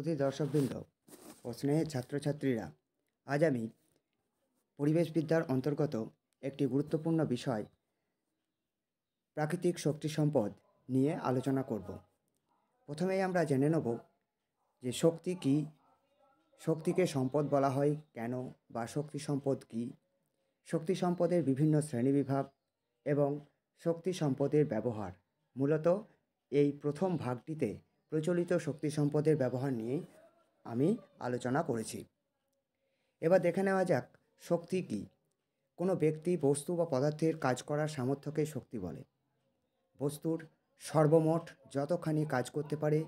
সুধী দর্শকবৃন্দ প্রশ্নের ছাত্রছাত্রীরা আজ আমি পরিবেশবিদ্যার অন্তর্গত একটি গুরুত্বপূর্ণ বিষয় প্রাকৃতিক শক্তি সম্পদ নিয়ে আলোচনা করব প্রথমেই আমরা জেনে নেব যে শক্তি কি শক্তিকে সম্পদ বলা হয় কেন বা শক্তি সম্পদ কি শক্তি সম্পদের বিভিন্ন শ্রেণীবিভাগ এবং শক্তি সম্পদের ব্যবহার মূলত এই প্রথম ভাগটিতে প্রচলিত শক্তি সম্পদের ব্যবহার নিয়ে আমি আলোচনা করেছি এবার দেখে নেওয়া যাক শক্তি কী কোনো ব্যক্তি বস্তু বা পদার্থের কাজ করার সামর্থ্যকে শক্তি বলে বস্তুর সর্বমোট যতখানি কাজ করতে পারে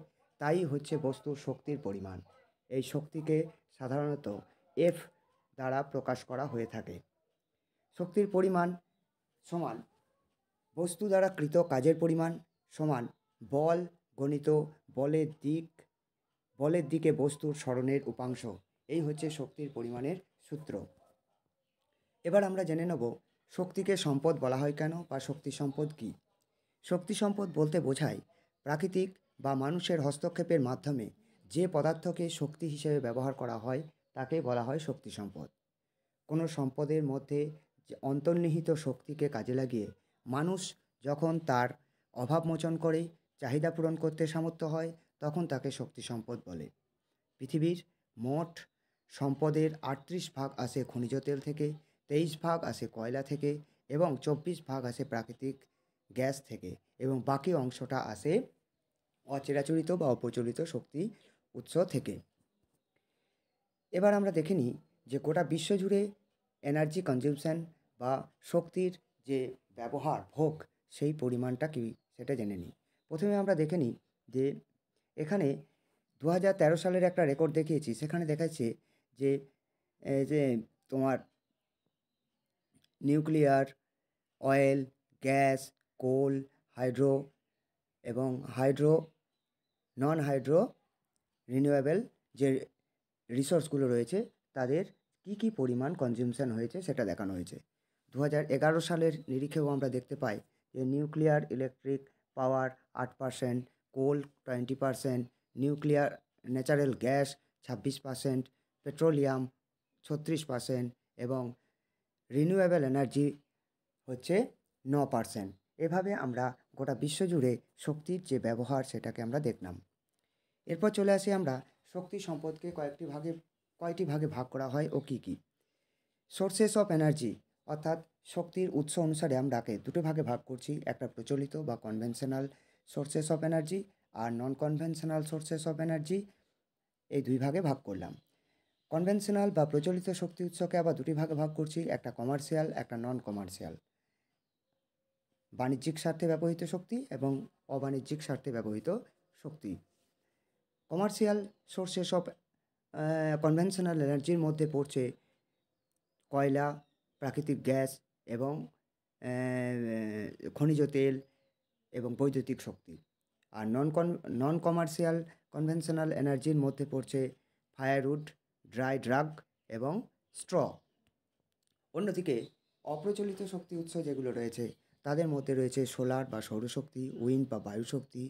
তাই হচ্ছে বস্তুর শক্তির পরিমাণ এই শক্তিকে সাধারণত এফ দ্বারা প্রকাশ করা হয়ে থাকে শক্তির পরিমাণ সমান বস্তু দ্বারা কৃত কাজের পরিমাণ সমান বল গণিত বলের দিক বলের দিকে বস্তুর স্মরণের উপাংশ এই হচ্ছে শক্তির পরিমাণের সূত্র এবার আমরা জেনে নেব শক্তিকে সম্পদ বলা হয় কেন বা শক্তি সম্পদ কি শক্তি সম্পদ বলতে বোঝায় প্রাকৃতিক বা মানুষের হস্তক্ষেপের মাধ্যমে যে পদার্থকে শক্তি হিসেবে ব্যবহার করা হয় তাকে বলা হয় শক্তি সম্পদ কোনো সম্পদের মধ্যে অন্তর্নিহিত শক্তিকে কাজে লাগিয়ে মানুষ যখন তার অভাব মোচন করে চাহিদা পূরণ করতে সামর্থ্য হয় তখন তাকে শক্তি সম্পদ বলে পৃথিবীর মোট সম্পদের আটত্রিশ ভাগ আসে খনিজ তেল থেকে তেইশ ভাগ আসে কয়লা থেকে এবং চব্বিশ ভাগ আসে প্রাকৃতিক গ্যাস থেকে এবং বাকি অংশটা আসে অচেরাচরিত বা অপ্রচলিত শক্তি উৎস থেকে এবার আমরা দেখে নিই যে গোটা বিশ্বজুড়ে এনার্জি কনজিউমশান বা শক্তির যে ব্যবহার ভোগ সেই পরিমাণটা কি সেটা জেনে নিই প্রথমে আমরা দেখে নিই যে এখানে দু সালের একটা রেকর্ড দেখিয়েছি সেখানে দেখাচ্ছে যে যে তোমার nuclear oil gas coal hydro এবং হাইড্রো নন হাইড্রো রিনিউয়েবল যে রিসোর্সগুলো রয়েছে তাদের কি কি পরিমাণ কনজিউমশান হয়েছে সেটা দেখানো হয়েছে দু সালের নিরিখেও আমরা দেখতে পাই যে নিউক্লিয়ার ইলেকট্রিক পাওয়ার আট percent coal twenty percent nuclear natural gas ছাব্বিশ পারসেন্ট পেট্রোলিয়াম ছত্রিশ পারসেন্ট এবং রিনিউয়েবল এনার্জি হচ্ছে ন পারসেন্ট এভাবে আমরা গোটা বিশ্বজুড়ে শক্তির যে ব্যবহার সেটাকে আমরা দেখলাম এরপর চলে আসি আমরা শক্তি সম্পদকে কয়েকটি ভাগে কয়টি ভাগে ভাগ করা হয় ও কী কী সোর্সেস অফ এনার্জি অর্থাৎ শক্তির উৎস অনুসারে আমরা দুটো ভাগে ভাগ করছি একটা প্রচলিত বা কনভেনশনাল সোর্সেস অফ এনার্জি আর non conventional sources of energy এই দুই ভাগে ভাগ করলাম কনভেনশনাল বা প্রচলিত শক্তি উৎসকে আবার দুটি ভাগে ভাগ করছি একটা কমার্শিয়াল একটা নন কমার্শিয়াল বাণিজ্যিক স্বার্থে ব্যবহৃত শক্তি এবং অবাণিজ্যিক স্বার্থে ব্যবহৃত শক্তি কমার্শিয়াল সোর্সেস অফ কনভেনশনাল এনার্জির মধ্যে পড়ছে কয়লা প্রাকৃতিক গ্যাস এবং খনিজ তেল এবং বৈদ্যুতিক শক্তি আর নন কন নন কমার্শিয়াল কনভেনশনাল এনার্জির মধ্যে পড়ছে ফায়ারউড ড্রাই ড্রাগ এবং স্ট্র অন্যদিকে অপ্রচলিত শক্তি উৎস যেগুলো রয়েছে তাদের মধ্যে রয়েছে সোলার বা সৌরশক্তি উইন্ড বা বায়ুশক্তি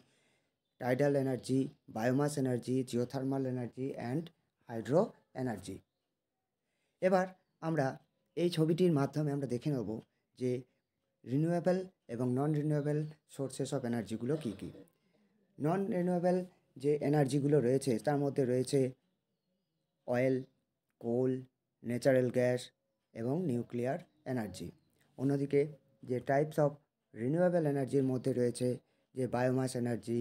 tidal energy biomass energy geothermal energy and hydro energy এবার আমরা এই ছবিটির মাধ্যমে আমরা দেখে নেব যে রিনিউয়েবল এবং নন রিনিউয়েবল সোর্সেস অফ এনার্জিগুলো কী কী নন রিনিউয়েবল যে এনার্জিগুলো রয়েছে তার মধ্যে রয়েছে অয়েল কোল ন্যাচারাল গ্যাস এবং নিউক্লিয়ার এনার্জি অন্যদিকে যে টাইপস অফ রিনিউয়েবল এনার্জির মধ্যে রয়েছে যে biomass energy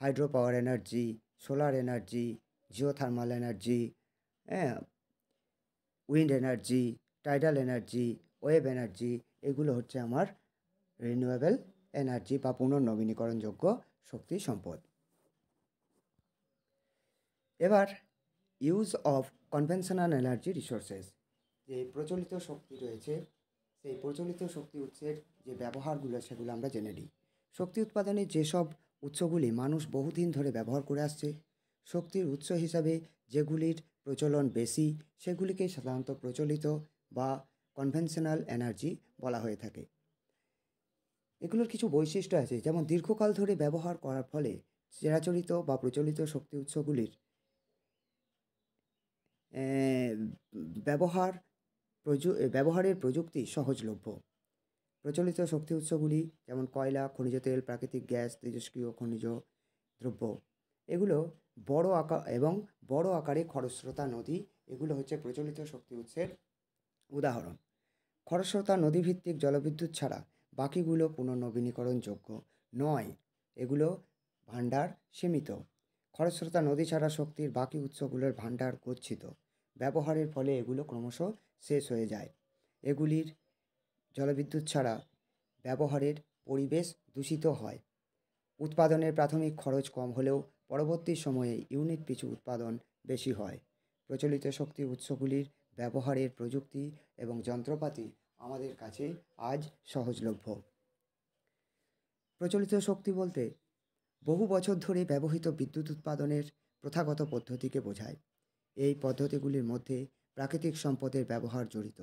hydro power energy solar energy geothermal energy হ্যাঁ wind energy tidal energy wave energy এগুলো হচ্ছে আমার রিনিউয়েবল এনার্জি বা পুনর্নবীনীকরণযোগ্য শক্তি সম্পদ এবার use of conventional energy resources যে প্রচলিত শক্তি রয়েছে সেই প্রচলিত শক্তি উৎসের যে ব্যবহারগুলো সেগুলো আমরা জেনে নিই শক্তি উৎপাদনের যেসব উৎসগুলি মানুষ বহুদিন ধরে ব্যবহার করে আসছে শক্তির উৎস হিসাবে যেগুলির প্রচলন বেশি সেগুলিকে সাধারণত প্রচলিত বা কনভেনশনাল এনার্জি বলা হয়ে থাকে এগুলোর কিছু বৈশিষ্ট্য আছে যেমন দীর্ঘকাল ধরে ব্যবহার করার ফলে চিরাচরিত বা প্রচলিত শক্তি উৎসগুলির ব্যবহার ব্যবহারের প্রযুক্তি সহজলভ্য প্রচলিত শক্তি উৎসগুলি যেমন কয়লা খনিজ তেল প্রাকৃতিক গ্যাস তেজস্ক্রিয় খনিজ দ্রব্য এগুলো বড় আকার এবং বড় আকারে খরস্রোতা নদী এগুলো হচ্ছে প্রচলিত শক্তি উৎসের উদাহরণ খরস্রোতা নদীভিত্তিক জলবিদ্যুৎ ছাড়া বাকিগুলো পুনর্নবীনীকরণযোগ্য নয় এগুলো ভাণ্ডার সীমিত খরস্রোতা নদী ছাড়া শক্তির বাকি উৎসগুলোর ভাণ্ডার গচ্ছিত ব্যবহারের ফলে এগুলো ক্রমশ শেষ হয়ে যায় এগুলির জলবিদ্যুৎ ছাড়া ব্যবহারের পরিবেশ দূষিত হয় উৎপাদনের প্রাথমিক খরচ কম হলেও পরবর্তী সময়ে ইউনিট পিছু উৎপাদন বেশি হয় প্রচলিত শক্তি উৎসগুলির ব্যবহারের প্রযুক্তি এবং যন্ত্রপাতি আমাদের কাছে আজ সহজলভ্য প্রচলিত শক্তি বলতে বহু বছর ধরে ব্যবহৃত বিদ্যুৎ উৎপাদনের প্রথাগত পদ্ধতিকে বোঝায় এই পদ্ধতিগুলির মধ্যে প্রাকৃতিক সম্পদের ব্যবহার জড়িত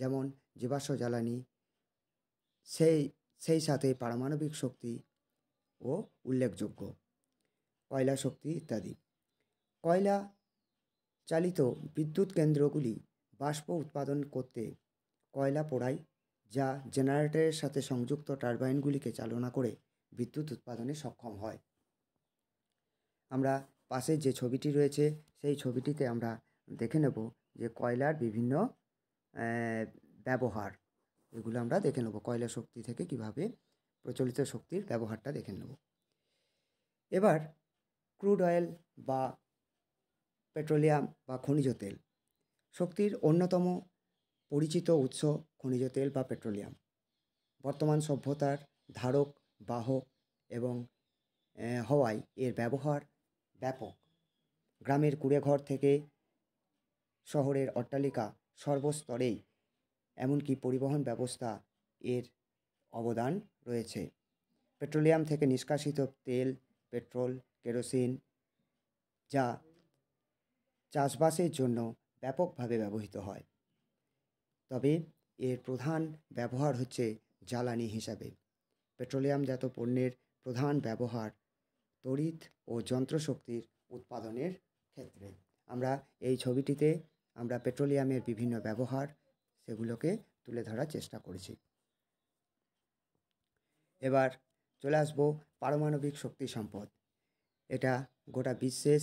যেমন জীবাশ্ম জ্বালানি সেই সেই সাথে পারমাণবিক শক্তি ও উল্লেখযোগ্য কয়লা শক্তি ইত্যাদি কয়লা চালিত বিদ্যুৎ কেন্দ্রগুলি বাষ্প উৎপাদন করতে কয়লা পোড়ায় যা জেনারেটরের সাথে সংযুক্ত টারবাইনগুলিকে চালনা করে বিদ্যুৎ উৎপাদনে সক্ষম হয় আমরা পাশে যে ছবিটি রয়েছে সেই ছবিটিতে আমরা দেখে নেব যে কয়লার বিভিন্ন ব্যবহার এগুলো আমরা দেখে নেব কয়লা শক্তি থেকে কিভাবে প্রচলিত শক্তির ব্যবহারটা দেখে নেব এবার ক্রুড অয়েল বা পেট্রোলিয়াম বা খনিজ তেল শক্তির অন্যতম পরিচিত উৎস খনিজ তেল বা পেট্রোলিয়াম বর্তমান সভ্যতার ধারক বাহক এবং হওয়ায় এর ব্যবহার ব্যাপক গ্রামের কুড়েঘর থেকে শহরের অট্টালিকা সর্বস্তরেই এমনকি পরিবহন ব্যবস্থা এর অবদান রয়েছে পেট্রোলিয়াম থেকে নিষ্কাশিত তেল পেট্রোল কেরোসিন যা চাষবাসের জন্য ব্যাপকভাবে ব্যবহৃত হয় তবে এর প্রধান ব্যবহার হচ্ছে জ্বালানি হিসাবে পেট্রোলিয়ামজাত পণ্যের প্রধান ব্যবহার তড়িৎ ও যন্ত্রশক্তির উৎপাদনের ক্ষেত্রে আমরা এই ছবিটিতে আমরা পেট্রোলিয়ামের বিভিন্ন ব্যবহার সেগুলোকে তুলে ধরার চেষ্টা করেছি এবার চলে আসবো পারমাণবিক শক্তি সম্পদ এটা গোটা বিশ্বের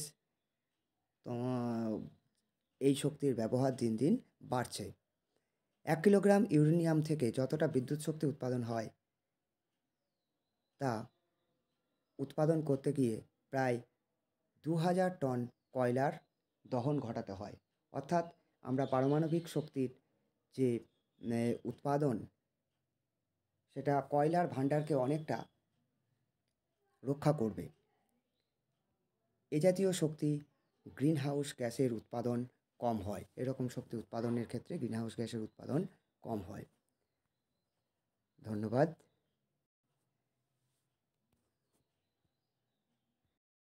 এই শক্তির ব্যবহার দিন দিন বাড়ছে এক কিলোগ্রাম ইউরেনিয়াম থেকে যতটা বিদ্যুৎ শক্তি উৎপাদন হয় তা উৎপাদন করতে গিয়ে প্রায় দু হাজার টন কয়লার দহন ঘটাতে হয় অর্থাৎ আমরা পারমাণবিক শক্তির যে উৎপাদন সেটা কয়লার ভাণ্ডারকে অনেকটা রক্ষা করবে এ জাতীয় শক্তি গ্রিনহাউস গ্যাসের উৎপাদন কম হয় এরকম শক্তি উৎপাদনের ক্ষেত্রে গ্রিনহাউস গ্যাসের উৎপাদন কম হয় ধন্যবাদ